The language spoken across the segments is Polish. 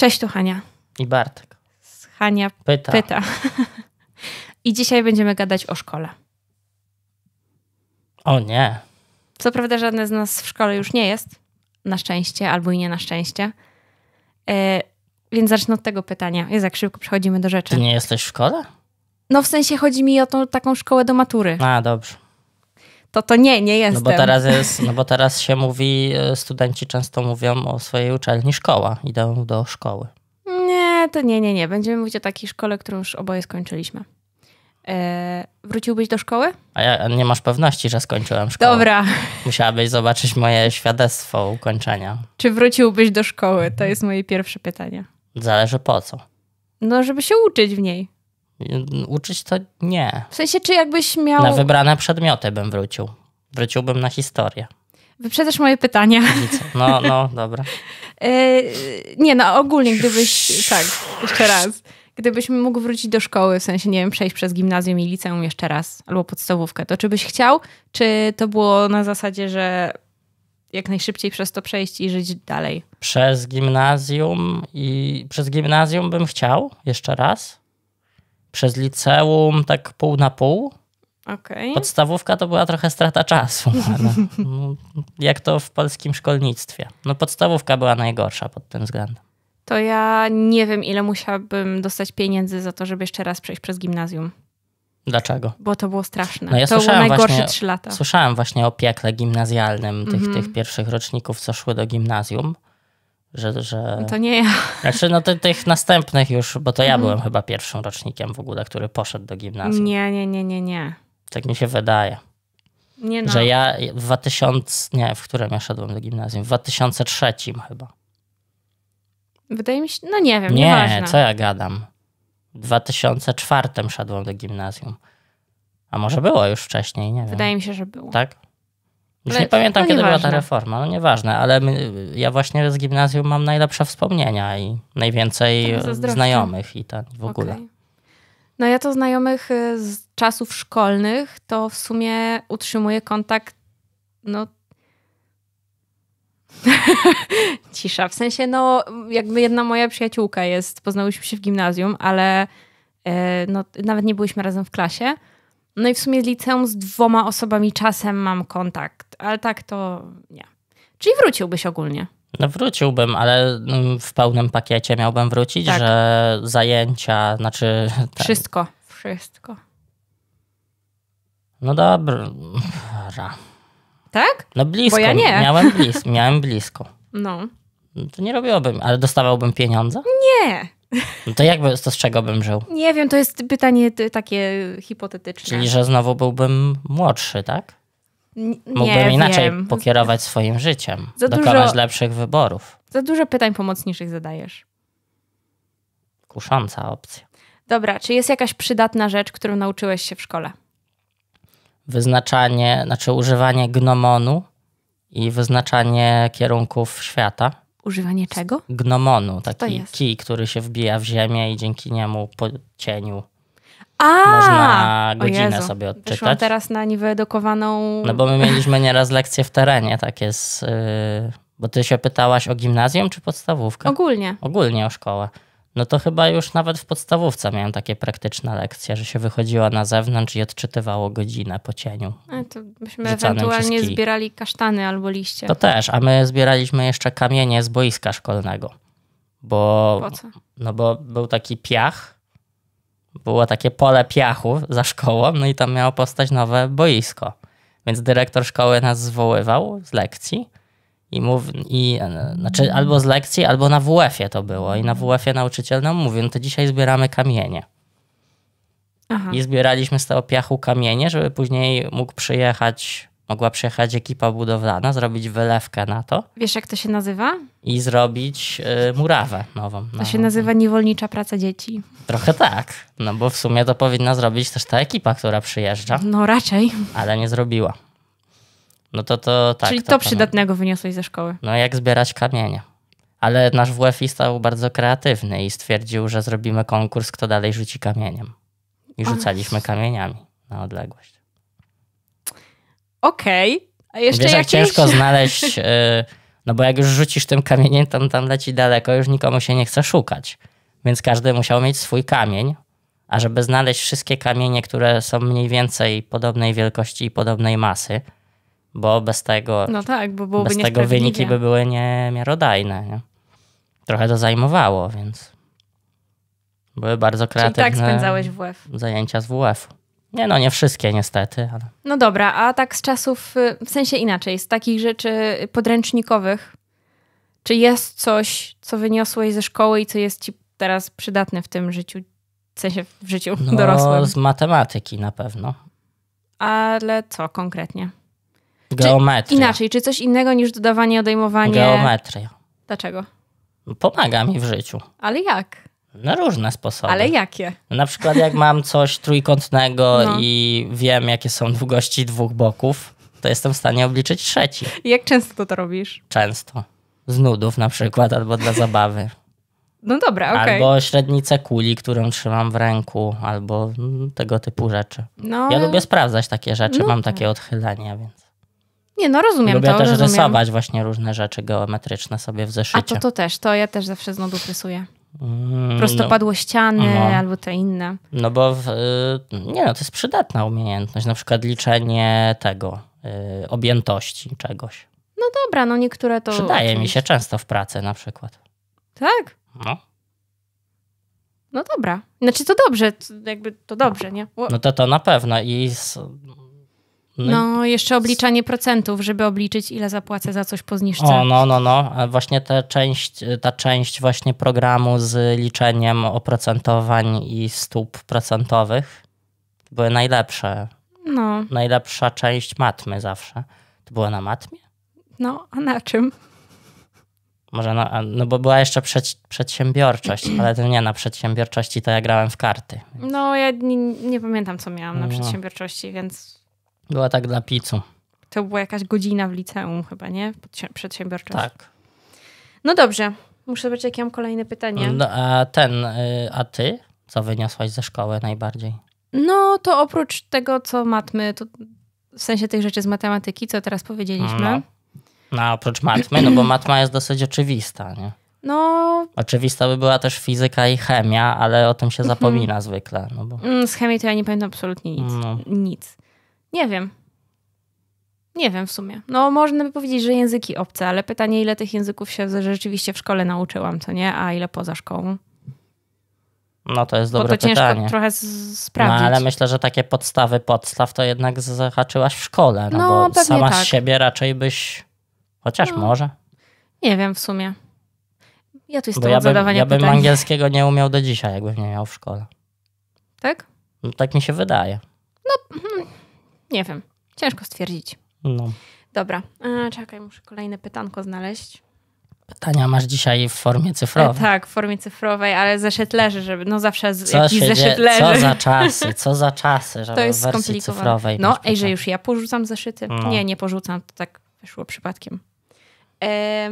Cześć, tu Hania. I Bartek. Hania pyta. pyta. I dzisiaj będziemy gadać o szkole. O nie. Co prawda, żadne z nas w szkole już nie jest. Na szczęście, albo i nie na szczęście. E, więc zacznę od tego pytania. Jest jak szybko przechodzimy do rzeczy. Ty nie jesteś w szkole? No w sensie chodzi mi o tą taką szkołę do matury. A, dobrze to to nie, nie jestem. No bo teraz, jest, no bo teraz się mówi, e, studenci często mówią o swojej uczelni szkoła, idą do szkoły. Nie, to nie, nie, nie. Będziemy mówić o takiej szkole, którą już oboje skończyliśmy. E, wróciłbyś do szkoły? A ja nie masz pewności, że skończyłem szkołę. Dobra. Musiałabyś zobaczyć moje świadectwo ukończenia. Czy wróciłbyś do szkoły? To jest moje pierwsze pytanie. Zależy po co. No, żeby się uczyć w niej. Uczyć to nie. W sensie, czy jakbyś miał... Na wybrane przedmioty bym wrócił. Wróciłbym na historię. Wyprzedzasz moje pytania. No, no, dobra. E, nie, no ogólnie gdybyś... Tak, jeszcze raz gdybyś mógł wrócić do szkoły, w sensie, nie wiem, przejść przez gimnazjum i liceum jeszcze raz, albo podstawówkę, to czy byś chciał, czy to było na zasadzie, że jak najszybciej przez to przejść i żyć dalej? Przez gimnazjum i przez gimnazjum bym chciał jeszcze raz, przez liceum tak pół na pół. Okay. Podstawówka to była trochę strata czasu, ale, no, jak to w polskim szkolnictwie. No podstawówka była najgorsza pod tym względem. To ja nie wiem, ile musiałabym dostać pieniędzy za to, żeby jeszcze raz przejść przez gimnazjum. Dlaczego? Bo to było straszne. No ja to było najgorsze trzy lata. Słyszałem właśnie o piekle gimnazjalnym tych, mm -hmm. tych mhm. pierwszych roczników, co szły do gimnazjum. Że, że... No to nie ja. Znaczy, no tych następnych już, bo to ja mhm. byłem chyba pierwszym rocznikiem w ogóle, który poszedł do gimnazjum. Nie, nie, nie, nie, nie. Tak mi się wydaje. Nie no. Że ja w 2000, nie, w którym ja szedłem do gimnazjum? W 2003 chyba. Wydaje mi się, no nie wiem, nie co ja gadam. W 2004 szedłem do gimnazjum. A może było już wcześniej, nie wiem. Wydaje mi się, że było. Tak? Już ale, nie pamiętam, no kiedy nieważne. była ta reforma, no nieważne, ale my, ja właśnie z gimnazjum mam najlepsze wspomnienia i najwięcej znajomych i tak w ogóle. Okay. No ja to znajomych y, z czasów szkolnych, to w sumie utrzymuję kontakt, no cisza, w sensie no jakby jedna moja przyjaciółka jest, poznałyśmy się w gimnazjum, ale y, no, nawet nie byliśmy razem w klasie, no i w sumie z liceum z dwoma osobami czasem mam kontakt ale tak to nie. Czyli wróciłbyś ogólnie. No wróciłbym, ale mm, w pełnym pakiecie miałbym wrócić, tak. że zajęcia, znaczy. Ten... Tak. Wszystko, wszystko. No dobra. Tak? No blisko. Bo ja nie. Miałem, blis miałem blisko. No. no to nie robiłbym, ale dostawałbym pieniądze? Nie. No to jakby to z czego bym żył? Nie wiem, to jest pytanie takie hipotetyczne. Czyli, że znowu byłbym młodszy, tak? Mógłbym nie, inaczej wiem. pokierować swoim życiem, za dokonać dużo, lepszych wyborów. Za dużo pytań pomocniczych zadajesz. Kusząca opcja. Dobra, czy jest jakaś przydatna rzecz, którą nauczyłeś się w szkole? Wyznaczanie, znaczy używanie gnomonu i wyznaczanie kierunków świata. Używanie czego? Gnomonu, taki kij, który się wbija w ziemię i dzięki niemu po cieniu a, Można godzinę Jezu, sobie odczytać. Wyszłam teraz na niewyedukowaną... No bo my mieliśmy nieraz lekcje w terenie, tak jest... Yy, bo ty się pytałaś o gimnazjum czy podstawówkę? Ogólnie. Ogólnie o szkołę. No to chyba już nawet w podstawówce miałem takie praktyczne lekcje, że się wychodziła na zewnątrz i odczytywało godzinę po cieniu. A to byśmy ewentualnie zbierali kasztany albo liście. To też, a my zbieraliśmy jeszcze kamienie z boiska szkolnego. Bo, po co? No bo był taki piach, było takie pole piachu za szkołą, no i tam miało powstać nowe boisko. Więc dyrektor szkoły nas zwoływał z lekcji i mówi, i, znaczy albo z lekcji, albo na WF-ie to było. I na WF-ie nauczyciel nam mówił, no to dzisiaj zbieramy kamienie. Aha. I zbieraliśmy z tego piachu kamienie, żeby później mógł przyjechać Mogła przyjechać ekipa budowlana, zrobić wylewkę na to. Wiesz, jak to się nazywa? I zrobić y, murawę nową. To nową. się nazywa niewolnicza praca dzieci. Trochę tak, no bo w sumie to powinna zrobić też ta ekipa, która przyjeżdża. No raczej. Ale nie zrobiła. No to to tak. Czyli to, to przydatnego wyniosłeś ze szkoły. No jak zbierać kamienie. Ale nasz WFI stał bardzo kreatywny i stwierdził, że zrobimy konkurs, kto dalej rzuci kamieniem. I rzucaliśmy kamieniami na odległość okej, okay. a jeszcze Wiesz, jakieś... jak ciężko znaleźć, yy, no bo jak już rzucisz tym kamieniem, tam, tam leci daleko, już nikomu się nie chce szukać. Więc każdy musiał mieć swój kamień, a żeby znaleźć wszystkie kamienie, które są mniej więcej podobnej wielkości i podobnej masy, bo bez tego, no tak, bo bez tego wyniki by były niemiarodajne. Nie? Trochę to zajmowało, więc były bardzo kreatywne Czyli tak spędzałeś WF. zajęcia z WF-u. Nie no, nie wszystkie niestety. Ale... No dobra, a tak z czasów, y, w sensie inaczej, z takich rzeczy podręcznikowych, czy jest coś, co wyniosłeś ze szkoły i co jest ci teraz przydatne w tym życiu, w sensie w życiu no, dorosłym? z matematyki na pewno. Ale co konkretnie? Geometria. Czy inaczej, czy coś innego niż dodawanie, odejmowanie? Geometria. Dlaczego? Pomaga mi w życiu. Ale jak? Na różne sposoby. Ale jakie? Na przykład jak mam coś trójkątnego no. i wiem, jakie są długości dwóch boków, to jestem w stanie obliczyć trzeci. I jak często to, to robisz? Często. Z nudów na przykład, albo dla zabawy. No dobra, okej. Okay. Albo średnicę kuli, którą trzymam w ręku, albo tego typu rzeczy. No. Ja lubię sprawdzać takie rzeczy, no. mam tak. takie odchylenia, więc... Nie, no rozumiem Lubię to, też rozumiem. rysować właśnie różne rzeczy geometryczne sobie w zeszycie. A to, to też, to ja też zawsze z nudów rysuję. Yy, Prostopadłościany no. albo te inne. No bo w, yy, nie no, to jest przydatna umiejętność, na przykład liczenie tego, yy, objętości czegoś. No dobra, no niektóre to... Przydaje mi się często w pracy na przykład. Tak? No. No dobra. Znaczy to dobrze, jakby to dobrze, nie? No to to na pewno i... Z no, no, jeszcze obliczanie procentów, żeby obliczyć, ile zapłacę za coś po zniszczeniu. O, no, no, no. Właśnie ta część, ta część właśnie programu z liczeniem oprocentowań i stóp procentowych były najlepsze. No. Najlepsza część matmy zawsze. To była na matmie? No, a na czym? Może na, no bo była jeszcze przed, przedsiębiorczość, ale to nie na przedsiębiorczości, to ja grałem w karty. Więc... No, ja nie, nie pamiętam, co miałam na no. przedsiębiorczości, więc była tak dla picu. To była jakaś godzina w liceum chyba, nie? Przedsiębiorczość. Tak. No dobrze. Muszę zobaczyć, jakie mam kolejne pytanie. No, a ten, y, a ty? Co wyniosłaś ze szkoły najbardziej? No to oprócz tego, co matmy, to w sensie tych rzeczy z matematyki, co teraz powiedzieliśmy. No, no oprócz matmy, no bo matma jest dosyć oczywista, nie? No. Oczywista by była też fizyka i chemia, ale o tym się mhm. zapomina zwykle. No bo... Mm, z chemii to ja nie pamiętam absolutnie nic. No. Nic. Nie wiem. Nie wiem w sumie. No, można by powiedzieć, że języki obce, ale pytanie, ile tych języków się rzeczywiście w szkole nauczyłam, co nie, a ile poza szkołą. No to jest dobre Bo to pytanie. ciężko trochę no, sprawdzić. No ale myślę, że takie podstawy podstaw to jednak zahaczyłaś w szkole, no, no bo sama tak. z siebie raczej byś, chociaż no. może. Nie wiem w sumie. Ja tu jestem ja bym, zadawania ja pytań. Ja bym angielskiego nie umiał do dzisiaj, jakbym nie miał w szkole. Tak? No, tak mi się wydaje. No, mhm. Nie wiem. Ciężko stwierdzić. No. Dobra. E, czekaj, muszę kolejne pytanko znaleźć. Pytania masz dzisiaj w formie cyfrowej. E, tak, w formie cyfrowej, ale zeszyt leży, żeby, no zawsze z, co jakiś zeszyt leży. Co za czasy, co za czasy, żeby to jest w wersji cyfrowej. No, ej, że już ja porzucam zeszyty. No. Nie, nie porzucam, to tak wyszło przypadkiem. E,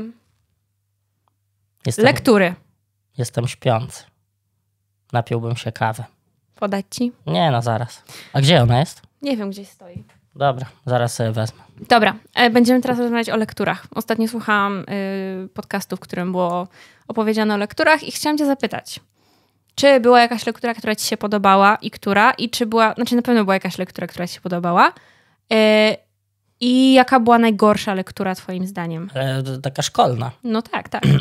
jestem, lektury. Jestem śpiący. Napiłbym się kawę. Podać ci? Nie, no zaraz. A gdzie ona jest? Nie wiem, gdzieś stoi. Dobra, zaraz sobie wezmę. Dobra, e, będziemy teraz rozmawiać o lekturach. Ostatnio słuchałam y, podcastu, w którym było opowiedziane o lekturach i chciałam cię zapytać, czy była jakaś lektura, która ci się podobała i która, i czy była, znaczy na pewno była jakaś lektura, która ci się podobała y, i jaka była najgorsza lektura twoim zdaniem? E, taka szkolna. No tak, tak.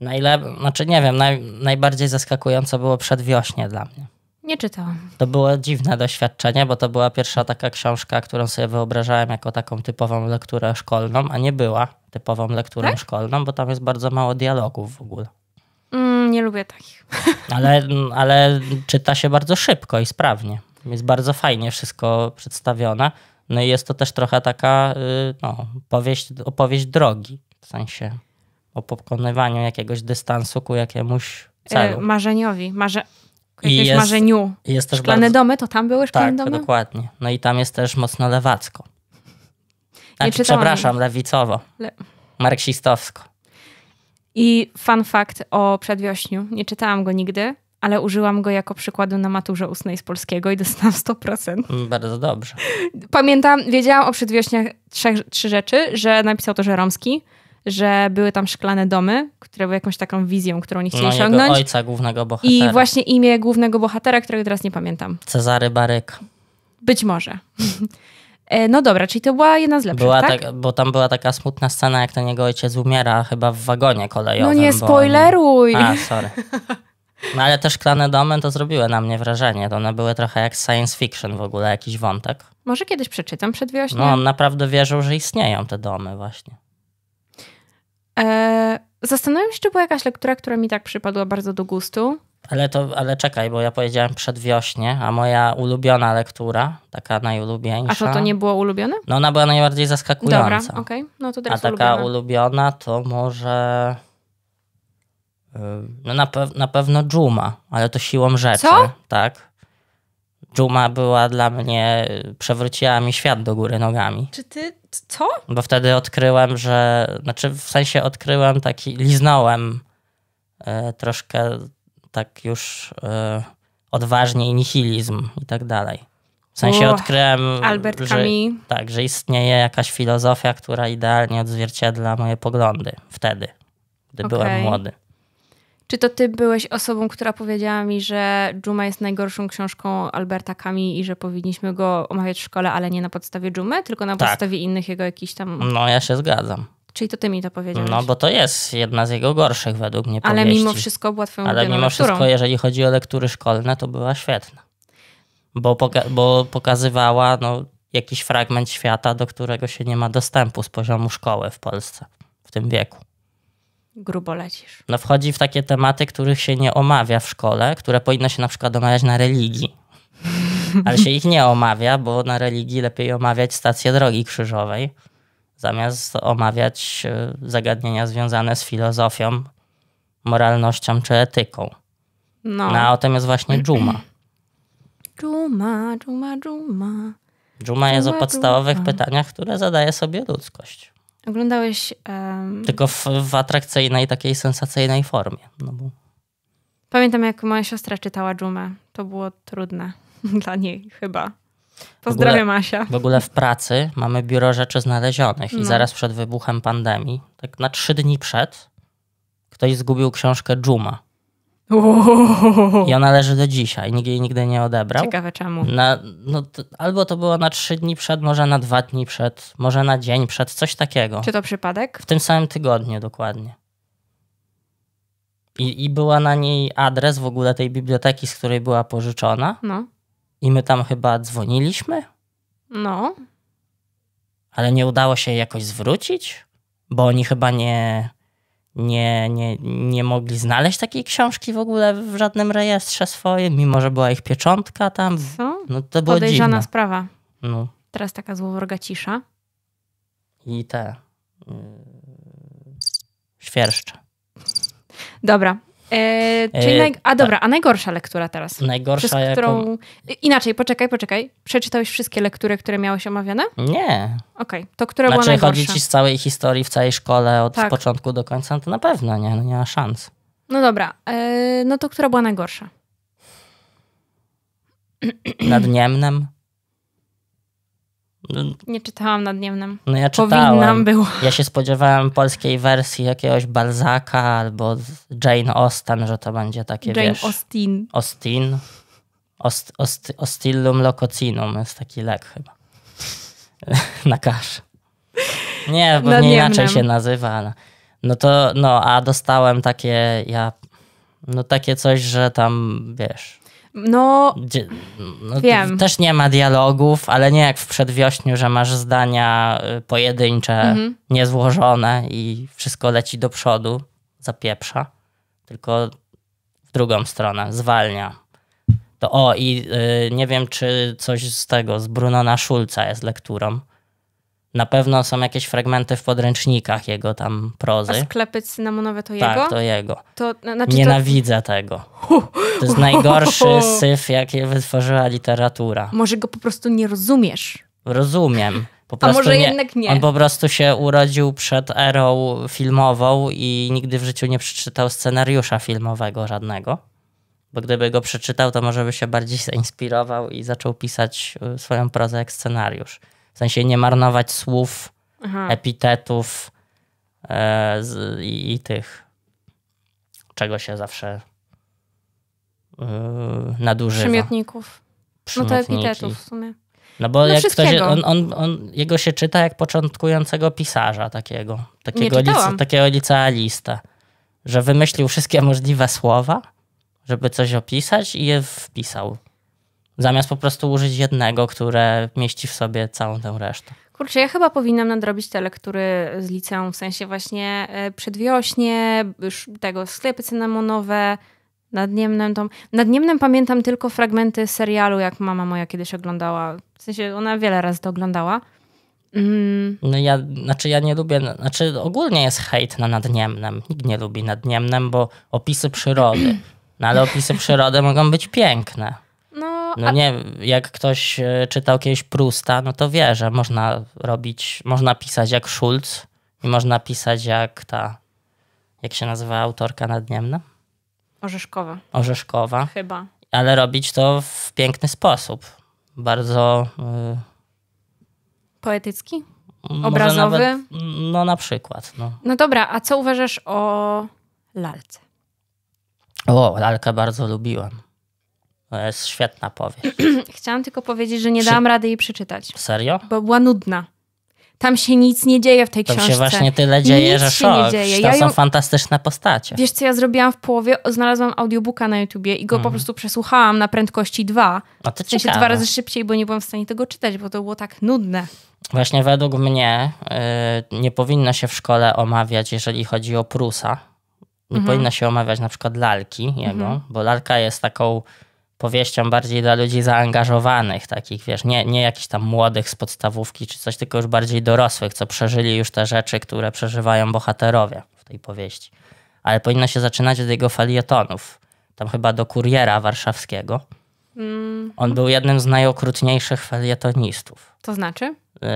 Najle... Znaczy nie wiem, naj... najbardziej zaskakująco było Przedwiośnie dla mnie. Nie czytałam. To było dziwne doświadczenie, bo to była pierwsza taka książka, którą sobie wyobrażałem jako taką typową lekturę szkolną, a nie była typową lekturą tak? szkolną, bo tam jest bardzo mało dialogów w ogóle. Mm, nie lubię takich. Ale, ale czyta się bardzo szybko i sprawnie. Jest bardzo fajnie wszystko przedstawione. No i jest to też trochę taka y, no, opowieść, opowieść drogi, w sensie o pokonywaniu jakiegoś dystansu ku jakiemuś e, celu. Marzeniowi, marze i jest, marzeniu. Jest też szklane bardzo... domy, to tam były szklane tak, domy? Tak, dokładnie. No i tam jest też mocno lewacko. Znaczy, przepraszam, lewicowo. Le... Marksistowsko. I fun fact o przedwiośniu. Nie czytałam go nigdy, ale użyłam go jako przykładu na maturze ustnej z polskiego i dostałam 100%. Mm, bardzo dobrze. Pamiętam, wiedziałam o przedwiośniach trzech, trzy rzeczy, że napisał to Żeromski, że były tam szklane domy, które były jakąś taką wizją, którą nie chcieli no, osiągnąć. ojca głównego bohatera. I właśnie imię głównego bohatera, którego teraz nie pamiętam. Cezary Baryk. Być może. E, no dobra, czyli to była jedna z lepszych, była tak? tak? Bo tam była taka smutna scena, jak to niego ojciec umiera chyba w wagonie kolejowym. No nie spoileruj! Bo... A, sorry. No ale te szklane domy to zrobiły na mnie wrażenie. To one były trochę jak science fiction w ogóle, jakiś wątek. Może kiedyś przeczytam przed wiośnią? No on naprawdę wierzył, że istnieją te domy właśnie. E, zastanawiam się, czy była jakaś lektura, która mi tak przypadła bardzo do gustu. Ale, to, ale czekaj, bo ja powiedziałem przedwiośnie, a moja ulubiona lektura, taka najulubieńsza. A to, to nie było ulubione? No ona była najbardziej zaskakująca. Dobra, okej. Okay. No to teraz A taka ulubiona to może... Y, no na, pe na pewno Juma, ale to siłą rzeczy. Co? Tak. Juma była dla mnie, przewróciła mi świat do góry nogami. Czy ty co? Bo wtedy odkryłem, że, znaczy w sensie odkryłem taki, liznąłem e, troszkę tak już y, odważniej nihilizm i tak dalej. W sensie odkryłem, Albert że, tak, że istnieje jakaś filozofia, która idealnie odzwierciedla moje poglądy wtedy, gdy okay. byłem młody. Czy to ty byłeś osobą, która powiedziała mi, że Dżuma jest najgorszą książką Alberta Kami i że powinniśmy go omawiać w szkole, ale nie na podstawie Dżumy, tylko na tak. podstawie innych jego jakichś tam... No ja się zgadzam. Czyli to ty mi to powiedziałeś. No bo to jest jedna z jego gorszych według mnie powieści. Ale mimo wszystko była twoją Ale mimo wszystko, jeżeli chodzi o lektury szkolne, to była świetna. Bo, poka bo pokazywała no, jakiś fragment świata, do którego się nie ma dostępu z poziomu szkoły w Polsce w tym wieku grubo lecisz. No wchodzi w takie tematy, których się nie omawia w szkole, które powinno się na przykład omawiać na religii. Ale się ich nie omawia, bo na religii lepiej omawiać stację drogi krzyżowej, zamiast omawiać e, zagadnienia związane z filozofią, moralnością czy etyką. No, no a o tym jest właśnie dżuma. Dżuma, dżuma, dżuma. Dżuma jest o podstawowych dżuma. pytaniach, które zadaje sobie ludzkość. Oglądałeś... Um... Tylko w, w, atrakcyjnej, takiej sensacyjnej formie. No bo... Pamiętam, jak moja siostra czytała Dżumę. To było trudne dla niej chyba. Pozdrawiam Asia. W ogóle w pracy mamy biuro rzeczy znalezionych no. i zaraz przed wybuchem pandemii, tak na trzy dni przed, ktoś zgubił książkę Dżuma. I ona leży do dzisiaj, nikt jej nigdy nie odebrał. Ciekawe czemu. Na, no, to, albo to było na trzy dni przed, może na dwa dni przed, może na dzień przed, coś takiego. Czy to przypadek? W tym samym tygodniu dokładnie. I, i była na niej adres w ogóle tej biblioteki, z której była pożyczona. No. I my tam chyba dzwoniliśmy? No. Ale nie udało się jej jakoś zwrócić? Bo oni chyba nie nie, nie, nie mogli znaleźć takiej książki w ogóle w żadnym rejestrze swoim, mimo że była ich pieczątka tam. Co? No to było Podejrzana dziwne. sprawa. No. Teraz taka złowroga cisza. I te... Yy, świerszcze. Dobra, E, e, czyli naj... A tak. dobra, a najgorsza lektura teraz? Najgorsza, Przez, którą... Inaczej, poczekaj, poczekaj. Przeczytałeś wszystkie lektury, które miałeś omawiane? Nie. Okej, okay. to która znaczy, była najgorsza? chodzi ci z całej historii, w całej szkole, od tak. początku do końca, no to na pewno nie, no nie ma szans. No dobra, e, no to która była najgorsza? Nad Niemnem? No, nie czytałam nad Niemnem. No ja czytałam. było. Ja się spodziewałem polskiej wersji jakiegoś Balzaka albo Jane Austen, że to będzie takie, Jane wiesz... Austen. Austen. Ost, ost, ostillum lococinum jest taki lek chyba. Na kasz. Nie, bo nie inaczej się nazywa, No to, no, a dostałem takie, ja, no takie coś, że tam, wiesz, no, no wiem. Też nie ma dialogów, ale nie jak w przedwiośniu, że masz zdania y, pojedyncze, mhm. niezłożone i wszystko leci do przodu, zapieprza, tylko w drugą stronę, zwalnia. To o, i y, nie wiem, czy coś z tego, z Brunona Szulca jest lekturą. Na pewno są jakieś fragmenty w podręcznikach jego tam prozy. A sklepy cynamonowe to tak, jego? Tak, to jego. To, znaczy Nienawidzę to... tego. To jest najgorszy syf, jaki wytworzyła literatura. Może go po prostu nie rozumiesz. Rozumiem. A może nie, jednak nie. On po prostu się urodził przed erą filmową i nigdy w życiu nie przeczytał scenariusza filmowego żadnego. Bo gdyby go przeczytał, to może by się bardziej zainspirował i zaczął pisać y, swoją prozę jak scenariusz. W sensie nie marnować słów, Aha. epitetów e, z, i, i, tych, czego się zawsze e, nadużywa. Przymiotników. Przymiotniki. No to epitetów w sumie. No bo no jak ktoś, on, on, on, jego się czyta jak początkującego pisarza takiego, takiego, lice, takiego licealista, że wymyślił wszystkie możliwe słowa, żeby coś opisać i je wpisał zamiast po prostu użyć jednego, które mieści w sobie całą tę resztę. Kurczę, ja chyba powinnam nadrobić te lektury z liceum, w sensie właśnie e, przedwiośnie, tego sklepy cynamonowe, nadniemnem Tą... Nad pamiętam tylko fragmenty serialu, jak mama moja kiedyś oglądała. W sensie ona wiele razy to oglądała. Mm. No ja, znaczy ja nie lubię, znaczy ogólnie jest hejt na Nadniemnem. Nikt nie lubi Nadniemnem, bo opisy przyrody. No ale opisy przyrody mogą być piękne. No nie, jak ktoś e, czytał kiedyś Prusta, no to wie, że można robić, można pisać jak Schulz i można pisać jak ta, jak się nazywa autorka nadniemna? No? Orzeszkowa. Orzeszkowa. Chyba. Ale robić to w piękny sposób. Bardzo... E, Poetycki? Obrazowy? Nawet, no na przykład. No. no dobra, a co uważasz o lalce? O, lalkę bardzo lubiłam. No, jest świetna powieść. Chciałam tylko powiedzieć, że nie Przy... dałam rady jej przeczytać. Serio? Bo była nudna. Tam się nic nie dzieje w tej Tam książce. Tam się właśnie tyle dzieje, nic że szok. Dzieje. Tam ja ją... są fantastyczne postacie. Wiesz, co ja zrobiłam w połowie? Znalazłam audiobooka na YouTubie i go mm. po mhm. prostu przesłuchałam na prędkości dwa. A to w sensie dwa razy szybciej, bo nie byłam w stanie tego czytać, bo to było tak nudne. Właśnie według mnie yy, nie powinno się w szkole omawiać, jeżeli chodzi o Prusa. Nie mm -hmm. powinno się omawiać na przykład lalki jego, mm -hmm. bo lalka jest taką powieścią bardziej dla ludzi zaangażowanych, takich wiesz, nie, nie jakichś tam młodych z podstawówki czy coś, tylko już bardziej dorosłych, co przeżyli już te rzeczy, które przeżywają bohaterowie w tej powieści. Ale powinno się zaczynać od jego falietonów. Tam chyba do kuriera warszawskiego. Mm. On był jednym z najokrutniejszych falietonistów. To znaczy?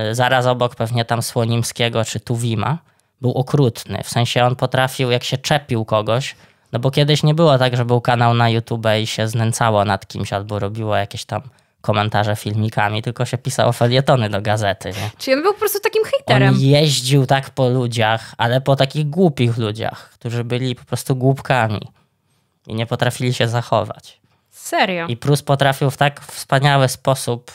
Y, zaraz obok pewnie tam Słonimskiego czy Tuwima. Był okrutny, w sensie on potrafił, jak się czepił kogoś, no bo kiedyś nie było tak, że był kanał na YouTube i się znęcało nad kimś albo robiło jakieś tam komentarze filmikami, tylko się pisało felietony do gazety. Nie? Czyli on był po prostu takim hejterem. On jeździł tak po ludziach, ale po takich głupich ludziach, którzy byli po prostu głupkami i nie potrafili się zachować. Serio? I Prus potrafił w tak wspaniały sposób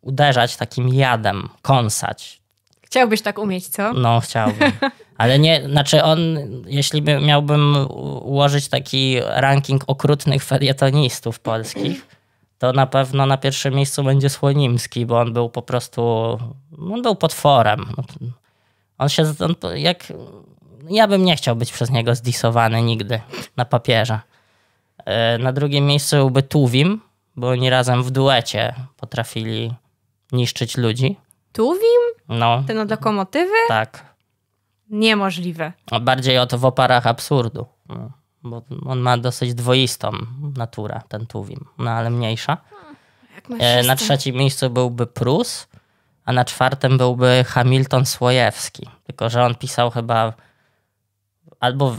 uderzać takim jadem, kąsać. Chciałbyś tak umieć, co? No, chciałbym. Ale nie, znaczy on, jeśli by, miałbym ułożyć taki ranking okrutnych felietonistów polskich, to na pewno na pierwszym miejscu będzie Słonimski, bo on był po prostu, on był potworem. On się, on, jak, ja bym nie chciał być przez niego zdisowany nigdy na papierze. E, na drugim miejscu byłby Tuwim, bo oni razem w duecie potrafili niszczyć ludzi. Tuwim? No. Ten od lokomotywy? Tak. Niemożliwe. A bardziej o to w oparach absurdu, no, bo on ma dosyć dwoistą naturę, ten Tuwim, no ale mniejsza. Hmm, e, na trzecim miejscu byłby Prus, a na czwartym byłby Hamilton Słojewski. Tylko, że on pisał chyba albo,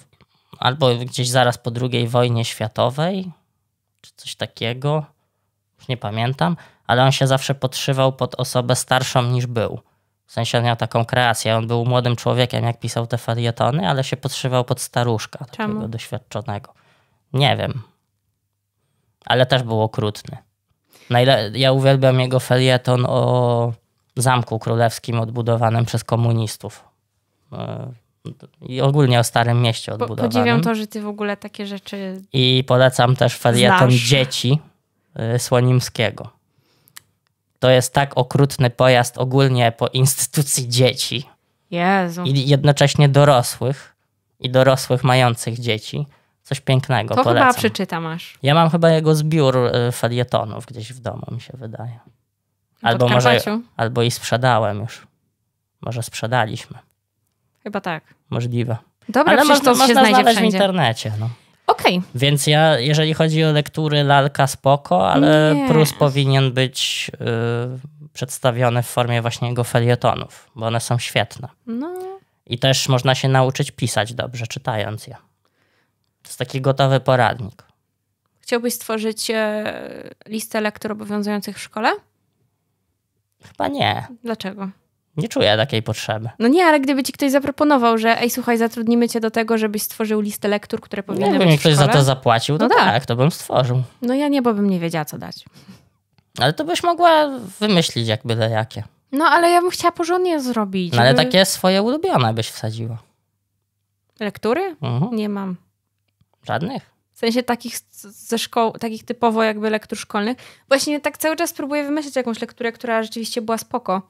albo gdzieś zaraz po II wojnie światowej, czy coś takiego, już nie pamiętam, ale on się zawsze podszywał pod osobę starszą niż był. W sensie on miał taką kreację. On był młodym człowiekiem, jak pisał te felietony, ale się podszywał pod staruszka, takiego Czemu? doświadczonego. Nie wiem. Ale też był okrutny. ja uwielbiam jego felieton o zamku królewskim odbudowanym przez komunistów. E, I ogólnie o Starym Mieście odbudowanym. Podziwiam to, że ty w ogóle takie rzeczy I polecam też felieton Znasz. Dzieci e, Słonimskiego to jest tak okrutny pojazd ogólnie po instytucji dzieci Jezu. i jednocześnie dorosłych i dorosłych mających dzieci. Coś pięknego. To polecam. chyba przeczytam aż. Ja mam chyba jego zbiór y, felietonów gdzieś w domu, mi się wydaje. No albo może, albo i sprzedałem już. Może sprzedaliśmy. Chyba tak. Możliwe. Dobra, Ale można, to można się znajdzie wszędzie. w internecie. No. Okej. Okay. Więc ja, jeżeli chodzi o lektury, lalka spoko, ale nie. Prus powinien być y, przedstawiony w formie właśnie jego felietonów, bo one są świetne. No. I też można się nauczyć pisać dobrze, czytając je. To jest taki gotowy poradnik. Chciałbyś stworzyć e, listę lektur obowiązujących w szkole? Chyba nie. Dlaczego? Nie czuję takiej potrzeby. No nie, ale gdyby ci ktoś zaproponował, że ej, słuchaj, zatrudnimy cię do tego, żebyś stworzył listę lektur, które powinny nie, być Jakby ktoś za to zapłacił, to no tak. tak, to bym stworzył. No ja nie, bo bym nie wiedziała, co dać. Ale to byś mogła wymyślić jakby byle jakie. No ale ja bym chciała porządnie zrobić. No ale żeby... takie swoje ulubione byś wsadziła. Lektury? Mhm. Nie mam. Żadnych? W sensie takich ze szkoły, takich typowo jakby lektur szkolnych. Właśnie tak cały czas próbuję wymyślić jakąś lekturę, która rzeczywiście była spoko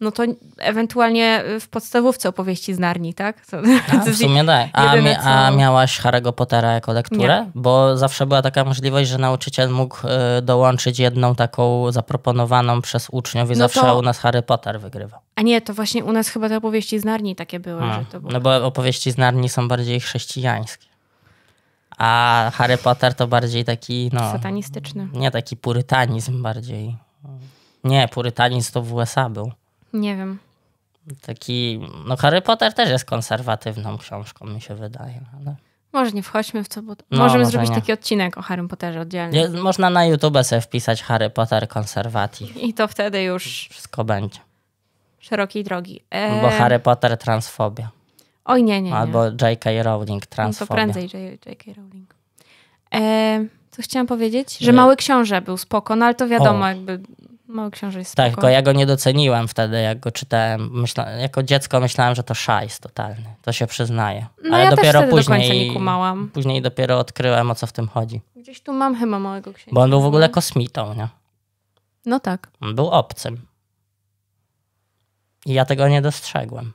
no to ewentualnie y, w podstawówce opowieści z Narni, tak? Co, w sumie tak. A, a miałaś Harry'ego Pottera jako lekturę? Nie. Bo zawsze była taka możliwość, że nauczyciel mógł y, dołączyć jedną taką zaproponowaną przez uczniów i no zawsze to... u nas Harry Potter wygrywał. A nie, to właśnie u nas chyba te opowieści z Narni takie były. Hmm. Było... No bo opowieści z Narni są bardziej chrześcijańskie. A Harry Potter to bardziej taki, no... Satanistyczny. Nie, taki purytanizm bardziej. Nie, purytanizm to w USA był. Nie wiem. Taki, no Harry Potter też jest konserwatywną książką, mi się wydaje. Ale... Może nie wchodźmy w to, bo no, możemy zrobić nie. taki odcinek o Harry Potterze oddzielnie. Nie, można na YouTube sobie wpisać Harry Potter konserwatyw. I to wtedy już... Wszystko będzie. Szerokiej drogi. E... Bo Harry Potter transfobia. Oj, nie, nie. nie. Albo J.K. Rowling transfobia. No to prędzej J.K. Rowling. E... Co chciałam powiedzieć? Że Mały Książę był spoko, no ale to wiadomo, o. jakby Mały no, książę jest tak, spoko. Tak, bo ja go nie doceniłam wtedy, jak go czytałem. Myśla, jako dziecko myślałem, że to szajs totalny. To się przyznaje. No Ale ja dopiero też później. Do końca nie Później dopiero odkryłem, o co w tym chodzi. Gdzieś tu mam chyba małego księcia. Bo on był w no. ogóle kosmitą, nie? No tak. On był obcym. I ja tego nie dostrzegłem.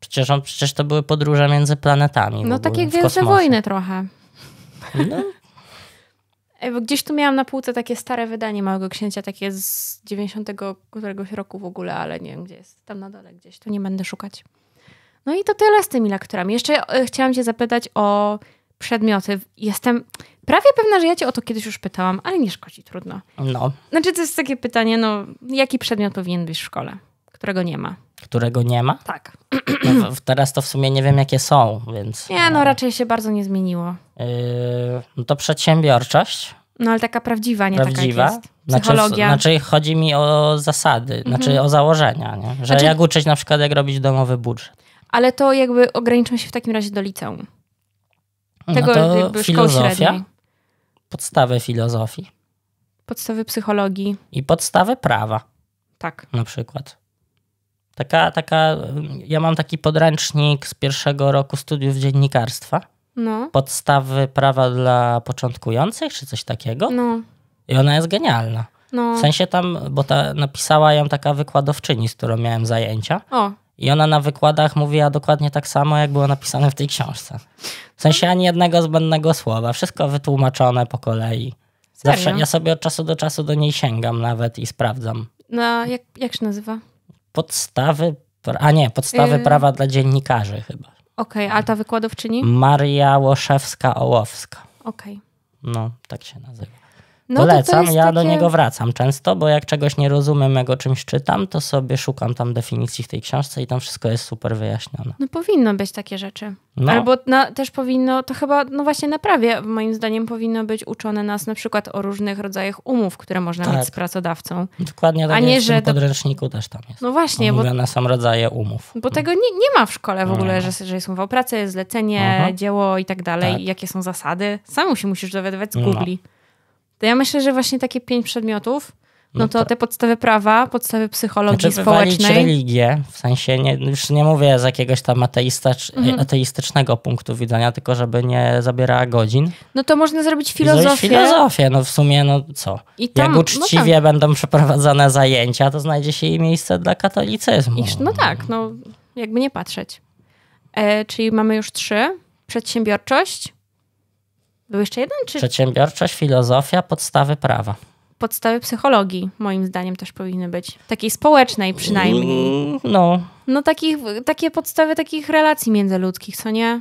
Przecież, on, przecież to były podróże między planetami. No tak jak Gwiezdne Wojny trochę. No, E, gdzieś tu miałam na półce takie stare wydanie Małego Księcia, takie z 90 któregoś roku w ogóle, ale nie wiem gdzie jest. Tam na dole gdzieś, to nie będę szukać. No i to tyle z tymi lekturami. Jeszcze e, chciałam cię zapytać o przedmioty. Jestem prawie pewna, że ja cię o to kiedyś już pytałam, ale nie szkodzi, trudno. No. Znaczy to jest takie pytanie, no jaki przedmiot powinien być w szkole, którego nie ma? którego nie ma? Tak. No, w, teraz to w sumie nie wiem, jakie są, więc. Nie, no raczej się bardzo nie zmieniło. Yy, no to przedsiębiorczość. No ale taka prawdziwa, nie prawdziwa? taka jest. Znaczy, Psychologia. Znaczy, znaczy chodzi mi o zasady, mhm. znaczy o założenia, nie? że znaczy... jak uczyć na przykład, jak robić domowy budżet. Ale to jakby ograniczmy się w takim razie do liceum. No Tego no to jakby filozofia, średniej. podstawy filozofii. Podstawy psychologii. I podstawy prawa. Tak. Na przykład. Taka, taka, ja mam taki podręcznik z pierwszego roku studiów dziennikarstwa. No. Podstawy prawa dla początkujących, czy coś takiego. No. I ona jest genialna. No. W sensie tam, bo ta, napisała ją taka wykładowczyni, z którą miałem zajęcia. O. I ona na wykładach mówiła dokładnie tak samo, jak było napisane w tej książce. W sensie ani jednego zbędnego słowa. Wszystko wytłumaczone po kolei. Serio? Zawsze ja sobie od czasu do czasu do niej sięgam nawet i sprawdzam. No, jak, jak się nazywa? podstawy, a nie, podstawy y prawa dla dziennikarzy chyba. Okej, okay, a ta wykładowczyni? Maria Łoszewska-Ołowska. Okej. Okay. No, tak się nazywa. No Polecam, to ja takie... do niego wracam często, bo jak czegoś nie rozumiem, jak o czymś czytam, to sobie szukam tam definicji w tej książce i tam wszystko jest super wyjaśnione. No powinno być takie rzeczy. No. Albo na, no, też powinno, to chyba, no właśnie na prawie moim zdaniem powinno być uczone nas na przykład o różnych rodzajach umów, które można tak. mieć z tak. pracodawcą. Dokładnie tak A nie, że w podręczniku też tam jest. No właśnie. bo na są rodzaje umów. Bo tego nie, nie ma w szkole w no ogóle, że, że jest umowa o pracę, zlecenie, uh mhm. -huh. dzieło i tak dalej. Tak. Jakie są zasady. Sam się musisz dowiadywać z no. Google. No to ja myślę, że właśnie takie pięć przedmiotów, no, no to, to, te podstawy prawa, podstawy psychologii znaczy społecznej. religię, w sensie nie, już nie mówię z jakiegoś tam ateistycz, mhm. E, ateistycznego punktu widzenia, tylko żeby nie zabierała godzin. No to można zrobić filozofię. filozofię, no w sumie no co. I tam, Jak no uczciwie no będą przeprowadzane zajęcia, to znajdzie się i miejsce dla katolicyzmu. Iż, no tak, no jakby nie patrzeć. E, czyli mamy już trzy. Przedsiębiorczość, był jeszcze jeden? Czy... Przedsiębiorczość, filozofia, podstawy prawa. Podstawy psychologii, moim zdaniem, też powinny być. Takiej społecznej przynajmniej. Mm, no. No takich, takie podstawy takich relacji międzyludzkich, co nie?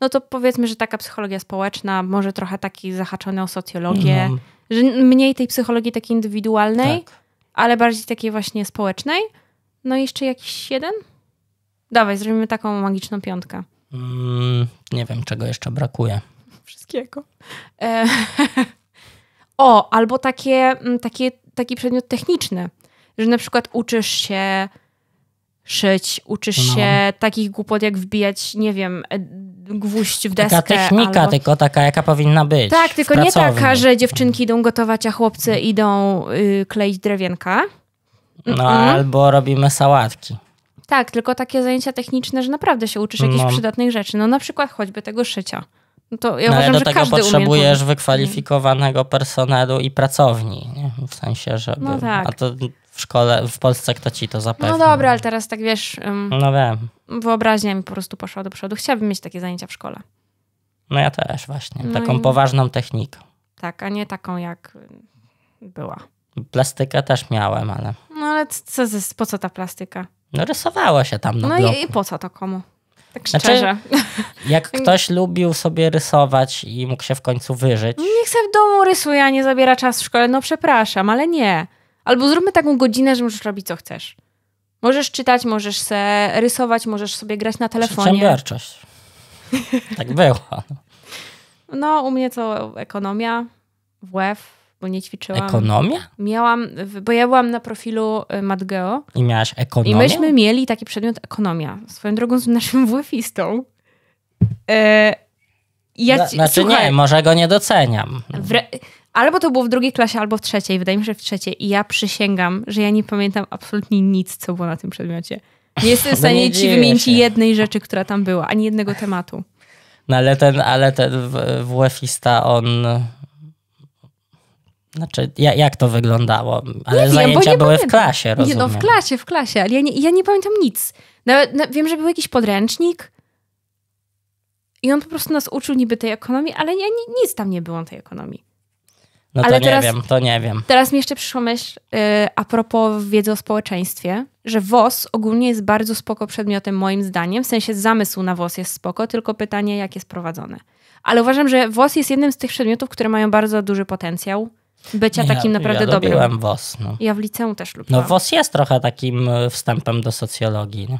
No to powiedzmy, że taka psychologia społeczna, może trochę taki zahaczony o socjologię, no. że mniej tej psychologii takiej indywidualnej, tak. ale bardziej takiej właśnie społecznej. No i jeszcze jakiś jeden? Dawaj, zrobimy taką magiczną piątkę. Mm, nie wiem, czego jeszcze brakuje wszystkiego. E, o, albo takie, mm, takie, taki przedmiot techniczny, że na przykład uczysz się szyć, uczysz no. się takich głupot, jak wbijać, nie wiem, e, gwóźdź w deskę. Taka technika, albo... tylko taka, jaka powinna być. Tak, tylko nie taka, że dziewczynki idą gotować, a chłopcy idą y, kleić drewienka. Mm -mm. No albo robimy sałatki. Tak, tylko takie zajęcia techniczne, że naprawdę się uczysz jakichś no. przydatnych rzeczy. No na przykład choćby tego szycia. No to ja no, do tego potrzebujesz umie... wykwalifikowanego personelu i pracowni, nie? w sensie, żeby... No tak. A to w szkole, w Polsce kto ci to zapewni? No dobra, ale teraz tak wiesz... Um, no wiem. Wyobraźnia mi po prostu poszła do przodu. Chciałabym mieć takie zajęcia w szkole. No ja też właśnie. No taką i... poważną technikę. Tak, a nie taką jak była. Plastykę też miałem, ale... No ale co, po co ta plastyka? No rysowała się tam na No bloku. I, i po co to komu? Tak znaczy, szczerze. Znaczy, jak ktoś lubił sobie rysować i mógł się w końcu wyżyć. Niech sobie w domu rysuje, a nie zabiera czas w szkole. No przepraszam, ale nie. Albo zróbmy taką godzinę, że możesz robić co chcesz. Możesz czytać, możesz se rysować, możesz sobie grać na telefonie. Przedsiębiorczość. Tak było. No, u mnie to ekonomia, WF, nie ćwiczyłam. Ekonomia? Miałam, bo ja byłam na profilu y, Matgeo. I miałaś ekonomię? I myśmy mieli taki przedmiot ekonomia. Swoją drogą z naszym WF-istą. E, ja, znaczy słuchaj, nie, może go nie doceniam. Re, albo to było w drugiej klasie, albo w trzeciej. Wydaje mi się, że w trzeciej. I ja przysięgam, że ja nie pamiętam absolutnie nic, co było na tym przedmiocie. Nie jestem w no stanie ci wymienić się. jednej rzeczy, która tam była, ani jednego tematu. No ale ten, ale ten WF-ista, on znaczy, ja, jak to wyglądało? Ale nie zajęcia wiem, nie były pamiętam. w klasie, rozumiem. Nie, no w klasie, w klasie, ale ja nie, ja nie pamiętam nic. Nawet, no, no, wiem, że był jakiś podręcznik i on po prostu nas uczył niby tej ekonomii, ale ja nie, nic tam nie było tej ekonomii. No ale to teraz, nie wiem, to nie wiem. Teraz mi jeszcze przyszła myśl yy, a propos wiedzy o społeczeństwie, że WOS ogólnie jest bardzo spoko przedmiotem moim zdaniem, w sensie zamysł na WOS jest spoko, tylko pytanie jak jest prowadzone. Ale uważam, że WOS jest jednym z tych przedmiotów, które mają bardzo duży potencjał bycia ja, takim naprawdę ja dobrym. Ja WOS. No. Ja w liceum też lubiłam. No WOS jest trochę takim e, wstępem do socjologii.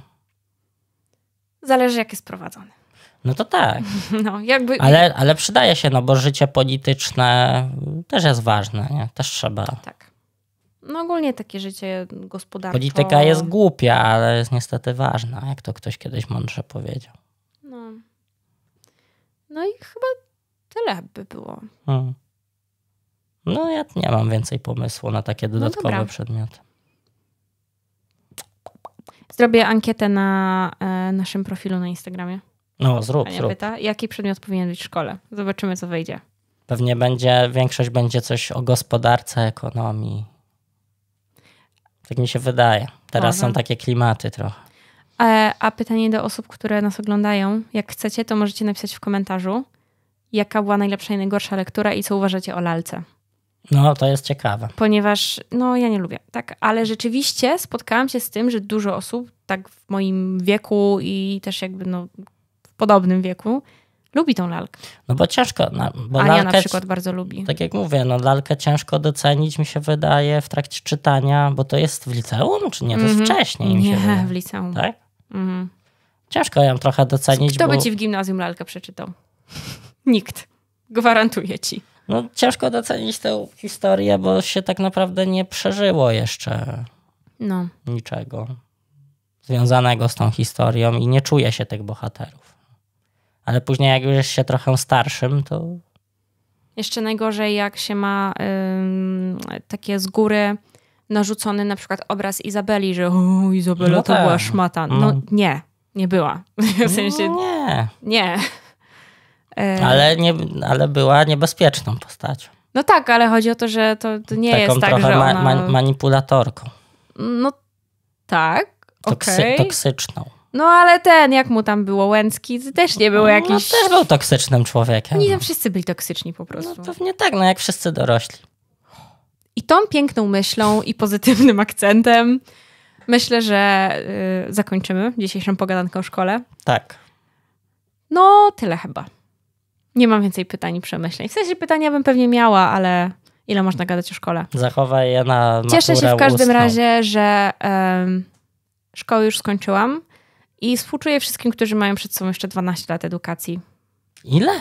Zależy jak jest prowadzony. No to tak. No, jakby... ale, ale przydaje się, no bo życie polityczne też jest ważne, nie? też trzeba. Tak. No ogólnie takie życie gospodarcze. Polityka jest głupia, ale jest niestety ważna, jak to ktoś kiedyś mądrze powiedział. No. No i chyba tyle by było. Hmm. No ja nie mam więcej pomysłu na takie no dodatkowe no przedmioty. Zrobię ankietę na e, naszym profilu na Instagramie. No, zrób, Ania zrób. Pyta, jaki przedmiot powinien być w szkole? Zobaczymy, co wyjdzie. Pewnie będzie, większość będzie coś o gospodarce, ekonomii. Tak mi się wydaje. Teraz są takie klimaty trochę. A, e, a pytanie do osób, które nas oglądają. Jak chcecie, to możecie napisać w komentarzu, jaka była najlepsza i najgorsza lektura i co uważacie o lalce. No, to jest ciekawe. Ponieważ, no ja nie lubię, tak, ale rzeczywiście spotkałam się z tym, że dużo osób, tak w moim wieku i też jakby no, w podobnym wieku, lubi tą lalkę. No bo ciężko, no, bo Ania lalkę, na przykład bardzo lubi. Tak jak mówię, no lalkę ciężko docenić mi się wydaje w trakcie czytania, bo to jest w liceum czy nie? To mm -hmm. jest mhm. wcześniej mi nie, w liceum. Tak? Mm -hmm. Ciężko ją trochę docenić. Kto bo... by ci w gimnazjum lalkę przeczytał? Nikt. Gwarantuję ci. No, ciężko docenić tę historię, bo się tak naprawdę nie przeżyło jeszcze no. niczego związanego z tą historią i nie czuje się tych bohaterów. Ale później, jak już jest się trochę starszym, to. Jeszcze najgorzej, jak się ma takie z góry narzucony na przykład obraz Izabeli, że o, Izabela no to tak. była szmata. No, no, nie, nie była. W sensie. No nie. Nie. E, ale, nie, ale była niebezpieczną postacią. No tak, ale chodzi o to, że to, to nie Taką jest tak, trochę że ona... ma, manipulatorką. No tak, Toksy, okay. Toksyczną. No ale ten, jak mu tam było, Łęcki też nie był no, no jakiś... No też był toksycznym człowiekiem. Oni tam no. wszyscy byli toksyczni po prostu. No pewnie tak, no jak wszyscy dorośli. I tą piękną myślą i pozytywnym akcentem myślę, że y, zakończymy dzisiejszą pogadankę o szkole. Tak. No, tyle chyba. Nie mam więcej pytań i przemyśleń. W sensie pytania bym pewnie miała, ale ile można gadać o szkole? Zachowaj je na Cieszę się w każdym ustną. razie, że um, szkołę już skończyłam i współczuję wszystkim, którzy mają przed sobą jeszcze 12 lat edukacji. Ile?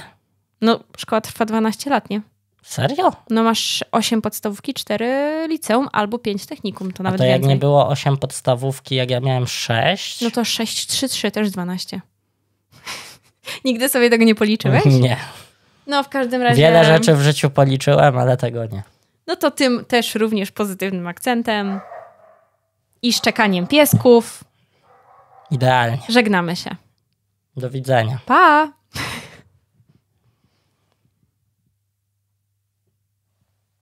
No, szkoła trwa 12 lat, nie? Serio? No masz 8 podstawówki, 4 liceum albo 5 technikum, to nawet A to jak więcej. nie było 8 podstawówki, jak ja miałem 6? No to 6, 3, 3, też 12. Nigdy sobie tego nie policzyłeś? Nie. No, w każdym razie. Wiele rzeczy w życiu policzyłem, ale tego nie. No to tym też również pozytywnym akcentem i szczekaniem piesków. Idealnie. Żegnamy się. Do widzenia. Pa!